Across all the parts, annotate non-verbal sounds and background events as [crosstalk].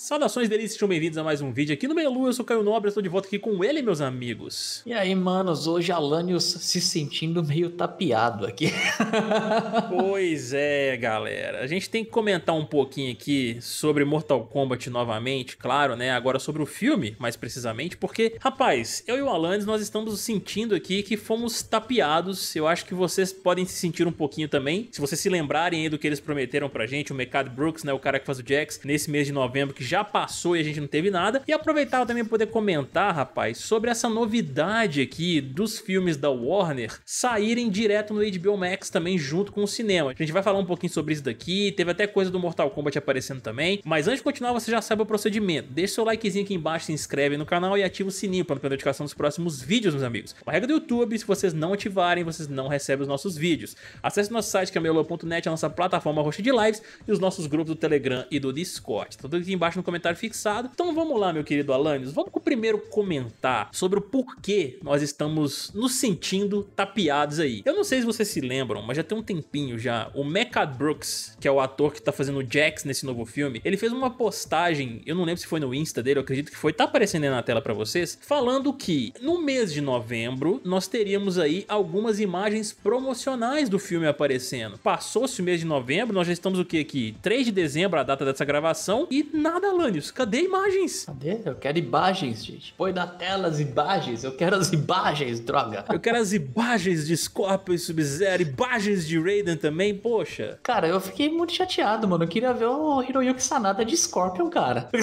Saudações delícias, sejam bem-vindos a mais um vídeo aqui no Meio Lua, eu sou Caio Nobre, estou de volta aqui com ele, meus amigos. E aí, manos, hoje Alanios se sentindo meio tapeado aqui. [laughs] pois é, galera. A gente tem que comentar um pouquinho aqui sobre Mortal Kombat novamente, claro, né? Agora sobre o filme, mais precisamente, porque, rapaz, eu e o Alanios, nós estamos sentindo aqui que fomos tapeados. Eu acho que vocês podem se sentir um pouquinho também. Se vocês se lembrarem aí do que eles prometeram pra gente, o Mecado Brooks, né? O cara que faz o Jax, nesse mês de novembro que já passou e a gente não teve nada. E aproveitava também para poder comentar, rapaz, sobre essa novidade aqui dos filmes da Warner saírem direto no HBO Max também junto com o cinema. A gente vai falar um pouquinho sobre isso daqui, teve até coisa do Mortal Kombat aparecendo também, mas antes de continuar você já sabe o procedimento. Deixa seu likezinho aqui embaixo, se inscreve no canal e ativa o sininho para não perder a notificação dos próximos vídeos, meus amigos. A regra do YouTube, se vocês não ativarem, vocês não recebem os nossos vídeos. Acesse nosso site camelô.net, é a nossa plataforma roxa de lives e os nossos grupos do Telegram e do Discord. Tá tudo aqui embaixo no comentário fixado. Então vamos lá, meu querido Alanios, vamos com o primeiro comentar sobre o porquê nós estamos nos sentindo tapeados aí. Eu não sei se vocês se lembram, mas já tem um tempinho já, o Mecha Brooks, que é o ator que tá fazendo o Jax nesse novo filme, ele fez uma postagem, eu não lembro se foi no Insta dele, eu acredito que foi, tá aparecendo aí na tela para vocês, falando que no mês de novembro nós teríamos aí algumas imagens promocionais do filme aparecendo. Passou-se o mês de novembro, nós já estamos o que aqui? 3 de dezembro, a data dessa gravação, e nada nada, Alanios. Cadê imagens? Cadê? Eu quero imagens, gente. Põe na tela as imagens. Eu quero as imagens, droga. Eu quero as imagens de Scorpion e Sub-Zero, imagens de Raiden também, poxa. Cara, eu fiquei muito chateado, mano. Eu queria ver o Hiroyuki Sanada de Scorpion, cara. [laughs]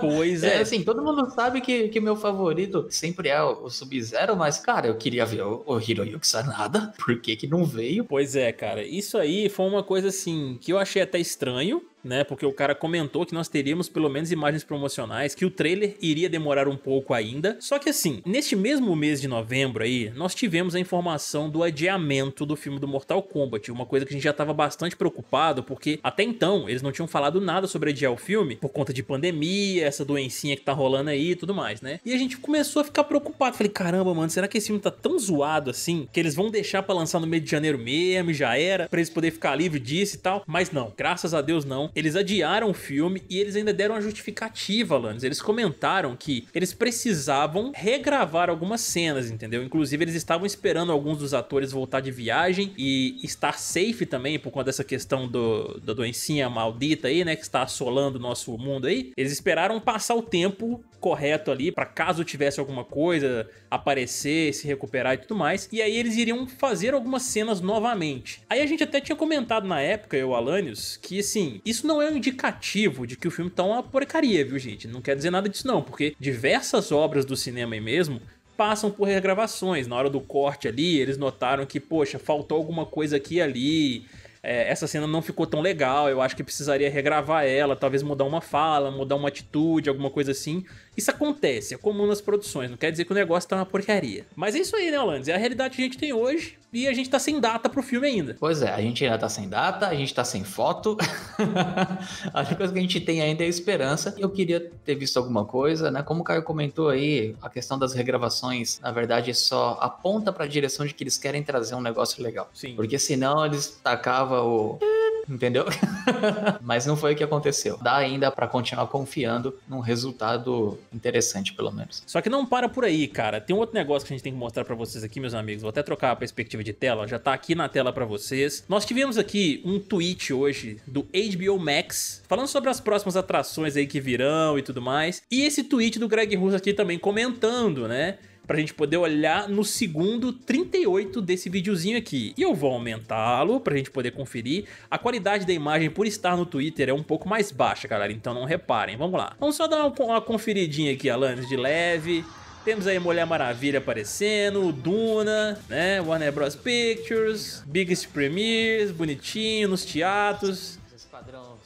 Pois é. é assim, todo mundo sabe que, que meu favorito sempre é o, o Sub-Zero, mas, cara, eu queria ver o, o Hiroyuki Sanada. Por que que não veio? Pois é, cara. Isso aí foi uma coisa, assim, que eu achei até estranho, né? Porque o cara comentou que nós teríamos pelo menos imagens promocionais, que o trailer iria demorar um pouco ainda. Só que assim, neste mesmo mês de novembro aí, nós tivemos a informação do adiamento do filme do Mortal Kombat, uma coisa que a gente já estava bastante preocupado, porque até então eles não tinham falado nada sobre adiar o filme por conta de pandemia, essa doencinha que tá rolando aí e tudo mais, né? E a gente começou a ficar preocupado. Falei, caramba, mano, será que esse filme tá tão zoado assim que eles vão deixar para lançar no meio de janeiro mesmo, já era, para eles poderem ficar livre disso e tal? Mas não, graças a Deus não. Eles adiaram o filme e eles ainda deram a justificativa, Lannis. Eles comentaram que eles precisavam regravar algumas cenas, entendeu? Inclusive, eles estavam esperando alguns dos atores voltar de viagem e estar safe também por conta dessa questão do, da doencinha maldita aí, né? Que está assolando o nosso mundo aí. Eles esperaram passar o tempo correto ali para caso tivesse alguma coisa aparecer, se recuperar e tudo mais. E aí eles iriam fazer algumas cenas novamente. Aí a gente até tinha comentado na época, eu, Alanios, que assim, isso isso não é um indicativo de que o filme tá uma porcaria, viu, gente? Não quer dizer nada disso, não, porque diversas obras do cinema aí mesmo passam por regravações. Na hora do corte ali, eles notaram que, poxa, faltou alguma coisa aqui e ali. É, essa cena não ficou tão legal, eu acho que precisaria regravar ela, talvez mudar uma fala, mudar uma atitude, alguma coisa assim. Isso acontece, é comum nas produções, não quer dizer que o negócio tá uma porcaria. Mas é isso aí, né, Holandes? É a realidade que a gente tem hoje e a gente tá sem data pro filme ainda. Pois é, a gente ainda tá sem data, a gente tá sem foto. [laughs] a única coisa que a gente tem ainda é a esperança. Eu queria ter visto alguma coisa, né? Como o Caio comentou aí, a questão das regravações, na verdade, só aponta pra direção de que eles querem trazer um negócio legal. Sim. Porque senão eles tacavam o. É, entendeu? [laughs] Mas não foi o que aconteceu. Dá ainda para continuar confiando num resultado interessante, pelo menos. Só que não para por aí, cara. Tem um outro negócio que a gente tem que mostrar para vocês aqui, meus amigos. Vou até trocar a perspectiva de tela, já tá aqui na tela para vocês. Nós tivemos aqui um tweet hoje do HBO Max falando sobre as próximas atrações aí que virão e tudo mais. E esse tweet do Greg Russo aqui também comentando, né? pra gente poder olhar no segundo 38 desse videozinho aqui. E eu vou aumentá-lo pra gente poder conferir. A qualidade da imagem por estar no Twitter é um pouco mais baixa, galera, então não reparem. Vamos lá. Vamos só dar uma conferidinha aqui, Alan, de leve. Temos aí Mulher Maravilha aparecendo, Duna, né? Warner Bros. Pictures, Biggest Premiers, bonitinho, nos teatros. Esquadrão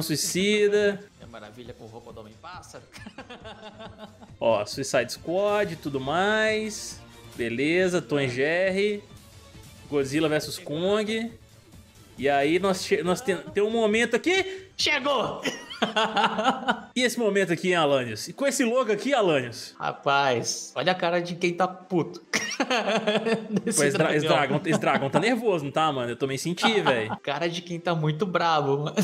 Suicida. Maravilha com roupa do Homem-Pássaro. [laughs] Ó, Suicide Squad e tudo mais. Beleza, Tom e Jerry. Godzilla vs Kong. E aí nós, nós tem, tem um momento aqui. Chegou! [laughs] e esse momento aqui, hein, Alanios? E com esse logo aqui, Alanios? Rapaz, olha a cara de quem tá puto esse, dragão. Esse, dragão, esse dragão tá nervoso, não tá, mano? Eu também senti, velho. [laughs] Cara de quem tá muito brabo, mano.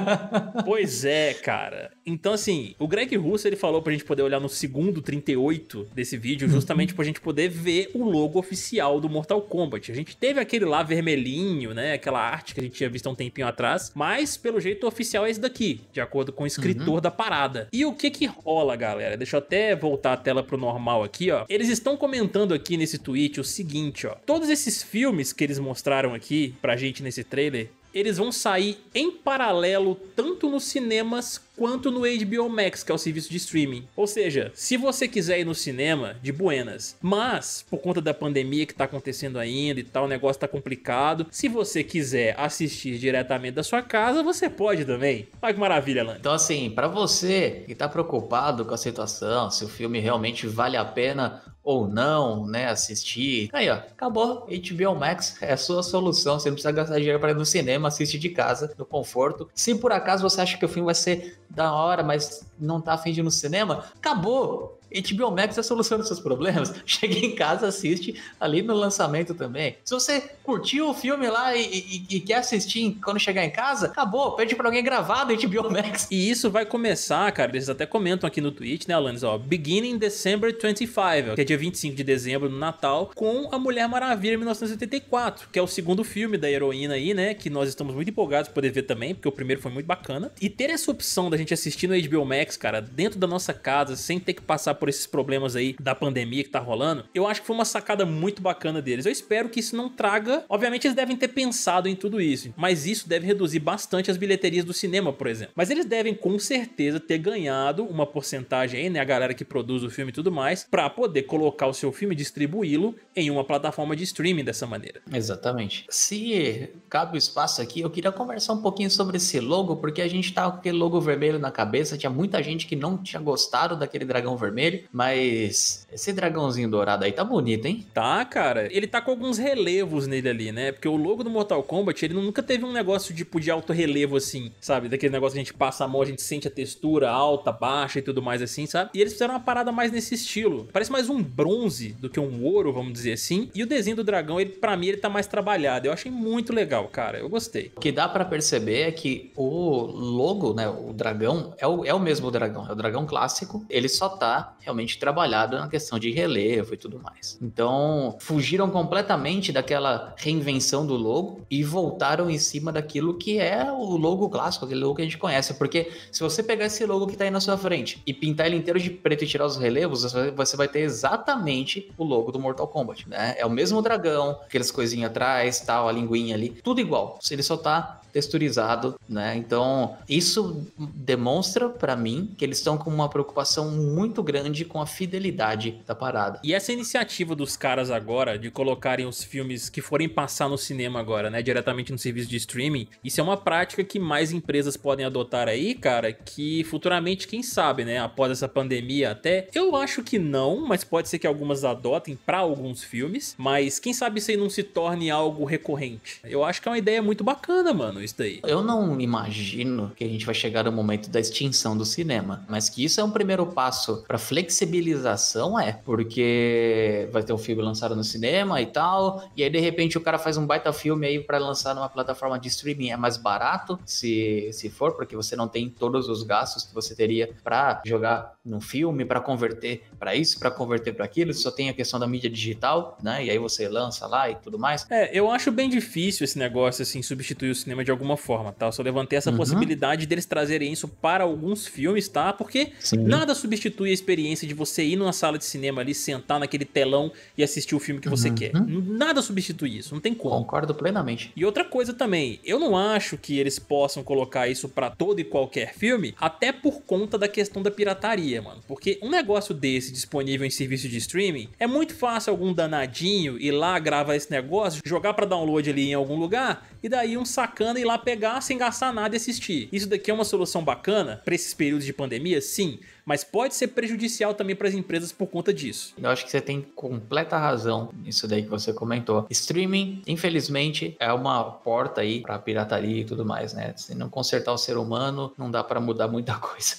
[laughs] pois é, cara. Então, assim, o Greg Russo, ele falou pra gente poder olhar no segundo 38 desse vídeo, justamente pra gente poder ver o logo oficial do Mortal Kombat. A gente teve aquele lá vermelhinho, né? Aquela arte que a gente tinha visto há um tempinho atrás, mas pelo jeito oficial é esse daqui, de acordo com o escritor uhum. da parada. E o que que rola, galera? Deixa eu até voltar a tela pro normal aqui, ó. Eles estão comentando aqui nesse nesse tweet o seguinte, ó. Todos esses filmes que eles mostraram aqui pra gente nesse trailer, eles vão sair em paralelo tanto nos cinemas quanto no HBO Max, que é o serviço de streaming. Ou seja, se você quiser ir no cinema, de buenas, mas por conta da pandemia que tá acontecendo ainda e tal, o negócio tá complicado, se você quiser assistir diretamente da sua casa, você pode também. Olha que maravilha, Lan. Então assim, para você que tá preocupado com a situação, se o filme realmente vale a pena ou não, né, assistir. Aí, ó, acabou. HBO Max é a sua solução. Você não precisa gastar dinheiro para ir no cinema, assiste de casa, no conforto. Se por acaso você acha que o filme vai ser da hora, mas não tá afim de ir no cinema, acabou. HBO Max é a solução dos seus problemas. [laughs] Chega em casa, assiste ali no lançamento também. Se você curtiu o filme lá e, e, e quer assistir quando chegar em casa, acabou, pede para alguém gravado HBO Max. E isso vai começar, cara, eles até comentam aqui no tweet, né, Alanis, ó, beginning December 25, que é dia 25 de dezembro, no Natal, com A Mulher Maravilha 1984, que é o segundo filme da heroína aí, né, que nós estamos muito empolgados por poder ver também, porque o primeiro foi muito bacana. E ter essa opção da gente assistir no HBO Max, cara, dentro da nossa casa, sem ter que passar por por esses problemas aí da pandemia que tá rolando, eu acho que foi uma sacada muito bacana deles. Eu espero que isso não traga. Obviamente, eles devem ter pensado em tudo isso, mas isso deve reduzir bastante as bilheterias do cinema, por exemplo. Mas eles devem com certeza ter ganhado uma porcentagem aí, né? A galera que produz o filme e tudo mais, para poder colocar o seu filme e distribuí-lo em uma plataforma de streaming dessa maneira. Exatamente. Se cabe o espaço aqui, eu queria conversar um pouquinho sobre esse logo, porque a gente tava tá com aquele logo vermelho na cabeça, tinha muita gente que não tinha gostado daquele dragão vermelho ele, mas esse dragãozinho dourado aí tá bonito, hein? Tá, cara. Ele tá com alguns relevos nele ali, né? Porque o logo do Mortal Kombat, ele nunca teve um negócio tipo de alto relevo assim, sabe? Daquele negócio que a gente passa a mão, a gente sente a textura alta, baixa e tudo mais assim, sabe? E eles fizeram uma parada mais nesse estilo. Parece mais um bronze do que um ouro, vamos dizer assim. E o desenho do dragão, ele para mim ele tá mais trabalhado. Eu achei muito legal, cara. Eu gostei. O que dá para perceber é que o logo, né, o dragão é o, é o mesmo dragão, é o dragão clássico. Ele só tá realmente trabalhado na questão de relevo e tudo mais. Então, fugiram completamente daquela reinvenção do logo e voltaram em cima daquilo que é o logo clássico, aquele logo que a gente conhece. Porque se você pegar esse logo que está aí na sua frente e pintar ele inteiro de preto e tirar os relevos, você vai ter exatamente o logo do Mortal Kombat, né? É o mesmo dragão, aquelas coisinhas atrás, tal, a linguinha ali, tudo igual. Ele só tá texturizado, né? Então, isso demonstra para mim que eles estão com uma preocupação muito grande grande com a fidelidade da parada. E essa iniciativa dos caras agora de colocarem os filmes que forem passar no cinema agora, né, diretamente no serviço de streaming, isso é uma prática que mais empresas podem adotar aí, cara, que futuramente, quem sabe, né, após essa pandemia até, eu acho que não, mas pode ser que algumas adotem para alguns filmes, mas quem sabe isso aí não se torne algo recorrente. Eu acho que é uma ideia muito bacana, mano, isso daí. Eu não imagino que a gente vai chegar no momento da extinção do cinema, mas que isso é um primeiro passo para flexibilização é, porque vai ter um filme lançado no cinema e tal, e aí de repente o cara faz um baita filme aí para lançar numa plataforma de streaming, é mais barato se, se for, porque você não tem todos os gastos que você teria para jogar num filme, para converter para isso, para converter para aquilo, só tem a questão da mídia digital, né? E aí você lança lá e tudo mais. É, eu acho bem difícil esse negócio assim substituir o cinema de alguma forma, tá? Eu só levantei essa uhum. possibilidade deles trazerem isso para alguns filmes, tá? Porque Sim. nada substitui a experiência experiência de você ir numa sala de cinema ali, sentar naquele telão e assistir o filme que você uhum. quer. Nada substitui isso, não tem como. Concordo plenamente. E outra coisa também, eu não acho que eles possam colocar isso para todo e qualquer filme, até por conta da questão da pirataria, mano. Porque um negócio desse disponível em serviço de streaming, é muito fácil algum danadinho ir lá gravar esse negócio, jogar para download ali em algum lugar e daí um sacana ir lá pegar sem gastar nada e assistir. Isso daqui é uma solução bacana para esses períodos de pandemia? Sim mas pode ser prejudicial também para as empresas por conta disso. Eu acho que você tem completa razão nisso daí que você comentou. Streaming, infelizmente, é uma porta aí para pirataria e tudo mais, né? Se não consertar o ser humano, não dá para mudar muita [laughs] coisa.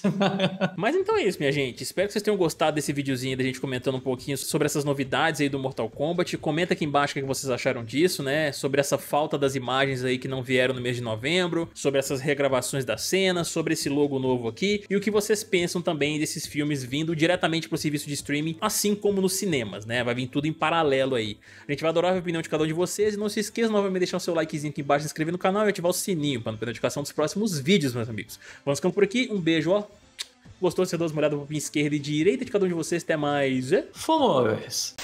mas então é isso, minha gente. Espero que vocês tenham gostado desse videozinho da gente comentando um pouquinho sobre essas novidades aí do Mortal Kombat. Comenta aqui embaixo o é que vocês acharam disso, né? Sobre essa falta das imagens aí que não vieram no mês de novembro, sobre essas regravações da cena, sobre esse logo novo aqui e o que vocês pensam também desses filmes vindo diretamente para o serviço de streaming, assim como nos cinemas, né? Vai vir tudo em paralelo aí. A gente vai adorar a opinião de cada um de vocês e não se esqueça novamente de deixar o seu likezinho aqui embaixo, se inscrever no canal e ativar o sininho para não perder a notificação dos próximos vídeos, meus amigos. Vamos ficando por aqui, um beijo, ó. Gostou? Você duas uma olhada pra esquerda e direita de cada um de vocês. Até mais. É? Fomos!